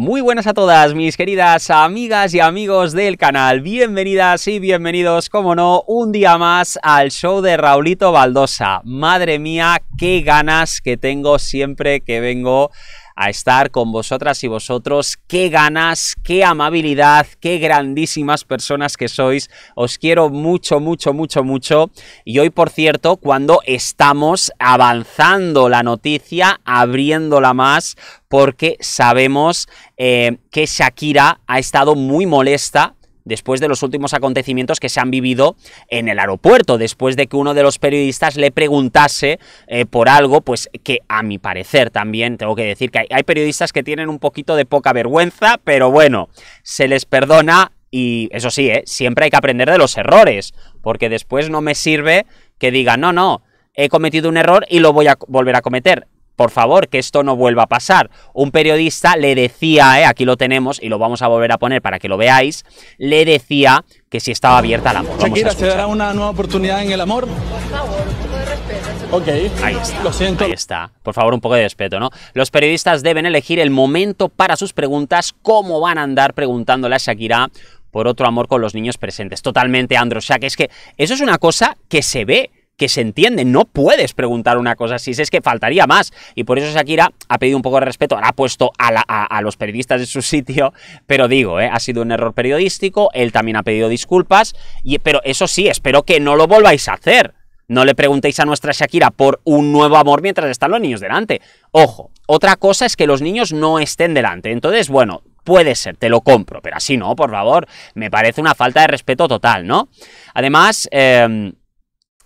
Muy buenas a todas mis queridas amigas y amigos del canal, bienvenidas y bienvenidos, como no, un día más al show de Raulito Baldosa. Madre mía, qué ganas que tengo siempre que vengo a estar con vosotras y vosotros. Qué ganas, qué amabilidad, qué grandísimas personas que sois. Os quiero mucho, mucho, mucho, mucho. Y hoy, por cierto, cuando estamos avanzando la noticia, abriéndola más, porque sabemos eh, que Shakira ha estado muy molesta después de los últimos acontecimientos que se han vivido en el aeropuerto, después de que uno de los periodistas le preguntase eh, por algo, pues que a mi parecer también tengo que decir que hay, periodistas que tienen un poquito de poca vergüenza, pero bueno, se les perdona y eso sí, eh, siempre hay que aprender de los errores, porque después no me sirve que digan, no, no, he cometido un error y lo voy a volver a cometer por favor, que esto no vuelva a pasar. Un periodista le decía, eh, aquí lo tenemos y lo vamos a volver a poner para que lo veáis, le decía que si estaba abierta la amor. Shakira, ¿se dará una nueva oportunidad en el amor? Por favor, un poco de respeto. Ok, ahí está. Lo siento. Ahí está. Por favor, un poco de respeto, ¿no? Los periodistas deben elegir el momento para sus preguntas, cómo van a andar preguntándole a Shakira por otro amor con los niños presentes. Totalmente, Andro Es que eso es una cosa que se ve que se entiende. No puedes preguntar una cosa así, si es que faltaría más. Y por eso Shakira ha pedido un poco de respeto, ha puesto a, los periodistas de su sitio, pero digo, eh, ha sido un error periodístico, él también ha pedido disculpas, y, pero eso sí, espero que no lo volváis a hacer. No le preguntéis a nuestra Shakira por un nuevo amor mientras están los niños delante. Ojo, otra cosa es que los niños no estén delante. Entonces, bueno, puede ser, te lo compro, pero así no, por favor. Me parece una falta de respeto total, ¿no? Además, eh,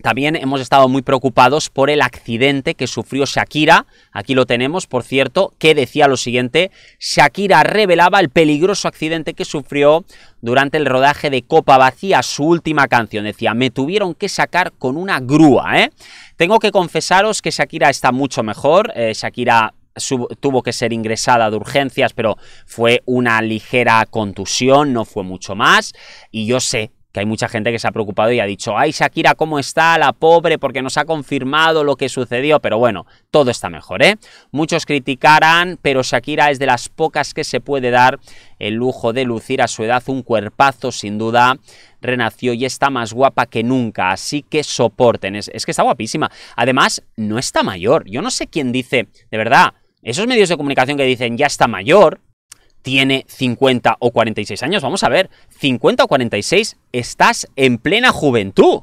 también hemos estado muy preocupados por el accidente que sufrió Shakira. Aquí lo tenemos, por cierto, que decía lo siguiente. Shakira revelaba el peligroso accidente que sufrió durante el rodaje de Copa Vacía, su última canción. Decía, me tuvieron que sacar con una grúa, ¿eh? Tengo que confesaros que Shakira está mucho mejor. Eh, Shakira tuvo que ser ingresada de urgencias, pero fue una ligera contusión, no fue mucho más. Y yo sé que hay mucha gente que se ha preocupado y ha dicho, ay Shakira, ¿cómo está la pobre? Porque nos ha confirmado lo que sucedió, pero bueno, todo está mejor, ¿eh? Muchos criticarán, pero Shakira es de las pocas que se puede dar el lujo de lucir a su edad un cuerpazo, sin duda, renació y está más guapa que nunca, así que soporten, es, es que está guapísima. Además, no está mayor, yo no sé quién dice, de verdad, esos medios de comunicación que dicen ya está mayor, tiene 50 o 46 años. Vamos a ver, 50 o 46, estás en plena juventud.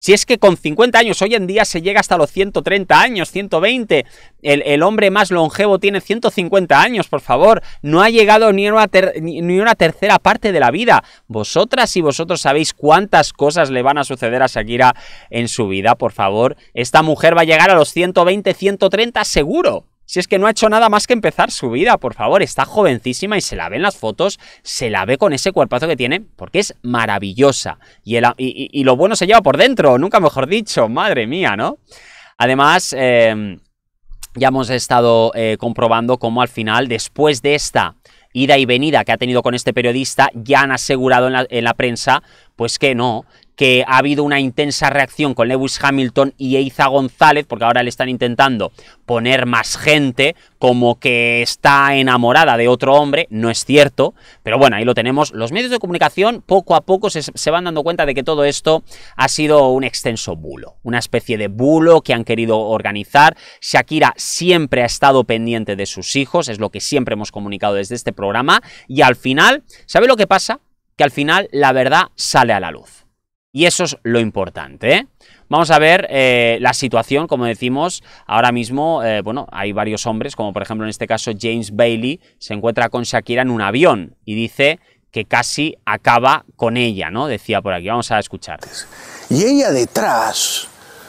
Si es que con 50 años hoy en día se llega hasta los 130 años, 120, el, hombre más longevo tiene 150 años, por favor, no ha llegado ni ni una, tercera parte de la vida. Vosotras y vosotros sabéis cuántas cosas le van a suceder a Shakira en su vida, por favor. Esta mujer va a llegar a los 120, 130 seguro. Si es que no ha hecho nada más que empezar su vida, por favor, está jovencísima y se la ve en las fotos, se la ve con ese cuerpazo que tiene, porque es maravillosa. Y, lo bueno se lleva por dentro, nunca mejor dicho, madre mía, ¿no? Además, em, ya hemos estado eh, comprobando cómo al final, después de esta ida y venida que ha tenido con este periodista, ya han asegurado en la prensa, pues que no, que ha habido una intensa reacción con Lewis Hamilton y Eiza González, porque ahora le están intentando poner más gente, como que está enamorada de otro hombre, no es cierto, pero bueno, ahí lo tenemos. Los medios de comunicación poco a poco se, van dando cuenta de que todo esto ha sido un extenso bulo, una especie de bulo que han querido organizar. Shakira siempre ha estado pendiente de sus hijos, es lo que siempre hemos comunicado desde este programa, y al final, ¿sabe lo que pasa? Que al final la verdad sale a la luz y eso es lo importante. ¿eh? Vamos a ver eh, la situación, como decimos, ahora mismo, eh, bueno, hay varios hombres, como por ejemplo en este caso James Bailey, se encuentra con Shakira en un avión y dice que casi acaba con ella, ¿no? Decía por aquí, vamos a escuchar. Y ella detrás,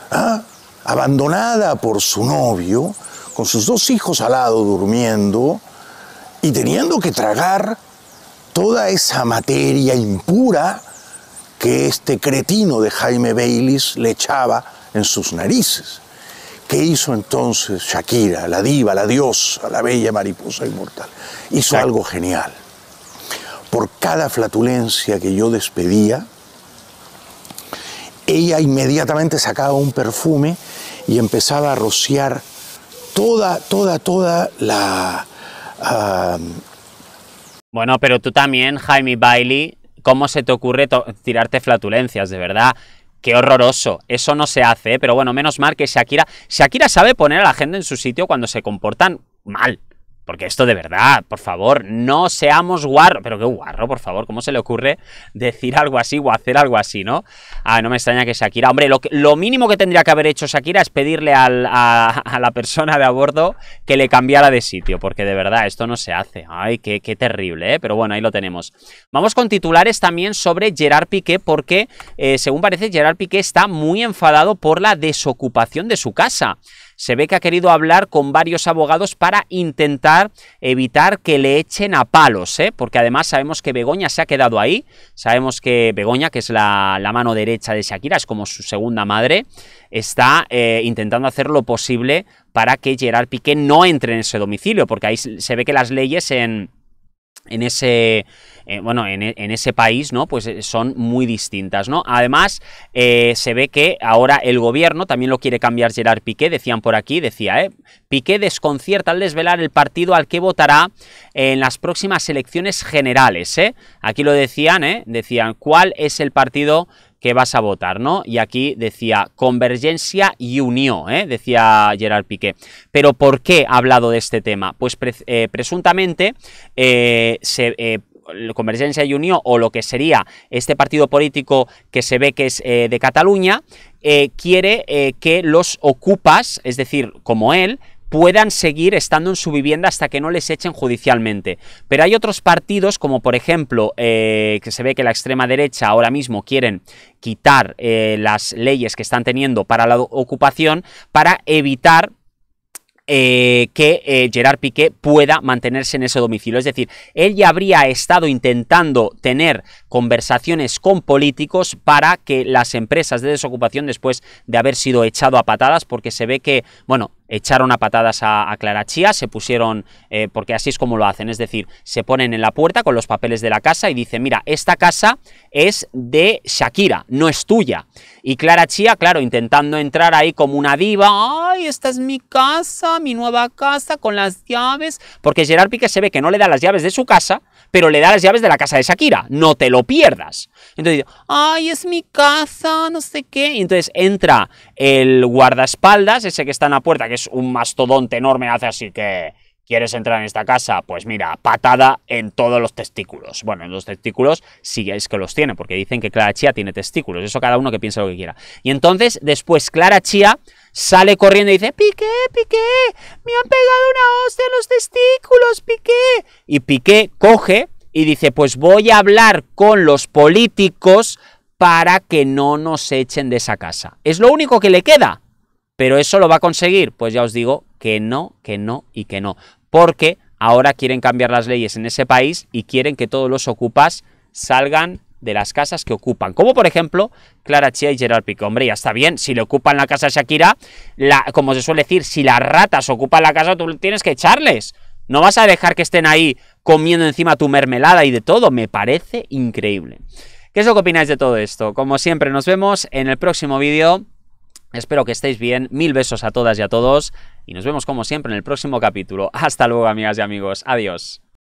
¿ah? abandonada por su novio, con sus dos hijos al lado durmiendo y teniendo que tragar toda esa materia impura que este cretino de Jaime Bailey le echaba en sus narices. ¿Qué hizo entonces Shakira, la diva, la diosa, la bella mariposa inmortal? Hizo algo genial. Por cada flatulencia que yo despedía, ella inmediatamente sacaba un perfume y empezaba a rociar toda, toda, toda la... Ah, bueno, pero tú también, Jaime Bailey, ¿Cómo se te ocurre tirarte flatulencias, de verdad? Qué horroroso, eso no se hace, ¿eh? pero bueno, menos mal que Shakira, Shakira sabe poner a la gente en su sitio cuando se comportan mal, porque esto de verdad, por favor, no seamos guarro. Pero qué guarro, por favor, ¿cómo se le ocurre decir algo así o hacer algo así, no? Ah, no me extraña que Shakira. Hombre, lo, lo mínimo que tendría que haber hecho Shakira es pedirle a, la persona de a bordo que le cambiara de sitio, porque de verdad esto no se hace. Ay, qué, qué terrible, ¿eh? Pero bueno, ahí lo tenemos. Vamos con titulares también sobre Gerard Piqué, porque eh, según parece, Gerard Piqué está muy enfadado por la desocupación de su casa se ve que ha querido hablar con varios abogados para intentar evitar que le echen a palos, ¿eh? porque además sabemos que Begoña se ha quedado ahí, sabemos que Begoña, que es la, mano derecha de Shakira, es como su segunda madre, está eh, intentando hacer lo posible para que Gerard Piqué no entre en ese domicilio, porque ahí se ve que las leyes en en ese, eh, bueno, en, e, en, ese país, ¿no? Pues eh, son muy distintas, ¿no? Además, eh, se ve que ahora el gobierno también lo quiere cambiar Gerard Piqué, decían por aquí, decía, ¿eh? Piqué desconcierta al desvelar el partido al que votará en las próximas elecciones generales, ¿eh? Aquí lo decían, ¿eh? Decían, ¿cuál es el partido que vas a votar, ¿no? Y aquí decía convergencia y unión, ¿eh? decía Gerard Piqué. Pero ¿por qué ha hablado de este tema? Pues eh, presuntamente eh, Convergencia y Unión o lo que sería este partido político que se ve que es de Cataluña, quiere que los ocupas, es decir, como él, puedan seguir estando en su vivienda hasta que no les echen judicialmente. Pero hay otros partidos, como por ejemplo, eh, que se ve que la extrema derecha ahora mismo quieren quitar eh, las leyes que están teniendo para la ocupación para evitar eh, que Gerard Piqué pueda mantenerse en ese domicilio. Es decir, él ya habría estado intentando tener conversaciones con políticos para que las empresas de desocupación, después de haber sido echado a patadas, porque se ve que, bueno, echaron a patadas a, Clara Chía, se pusieron, eh, porque así es como lo hacen, es decir, se ponen en la puerta con los papeles de la casa y dicen, mira, esta casa es de Shakira, no es tuya. Y Clara Chía, claro, intentando entrar ahí como una diva, ay, esta es mi casa, mi nueva casa, con las llaves, porque Gerard Piqué se ve que no le da las llaves de su casa, pero le da las llaves de la casa de Shakira, no te lo pierdas. Entonces, ay, es mi casa, no sé qué. Y entonces entra el guardaespaldas, ese que está en la puerta, que un mastodonte enorme, hace así que... ¿Quieres entrar en esta casa? Pues mira, patada en todos los testículos. Bueno, en los testículos sí es que los tiene, porque dicen que Clara Chía tiene testículos. Eso cada uno que piensa lo que quiera. Y entonces, después Clara Chía sale corriendo y dice, Piqué, Piqué, me han pegado una hostia en los testículos, Piqué. Y Piqué coge y dice, pues voy a hablar con los políticos para que no nos echen de esa casa. Es lo único que le queda. Pero eso lo va a conseguir, pues ya os digo que no, que no y que no, porque ahora quieren cambiar las leyes en ese país y quieren que todos los ocupas salgan de las casas que ocupan, como por ejemplo Clara Chia y Gerard Pico. Hombre, ya está bien, si le ocupan la casa a Shakira, la, como se suele decir, si las ratas ocupan la casa, tú tienes que echarles. No vas a dejar que estén ahí comiendo encima tu mermelada y de todo. Me parece increíble. ¿Qué es lo que opináis de todo esto? Como siempre, nos vemos en el próximo vídeo. Espero que estéis bien, mil besos a todas y a todos y nos vemos como siempre en el próximo capítulo. Hasta luego amigas y amigos, adiós.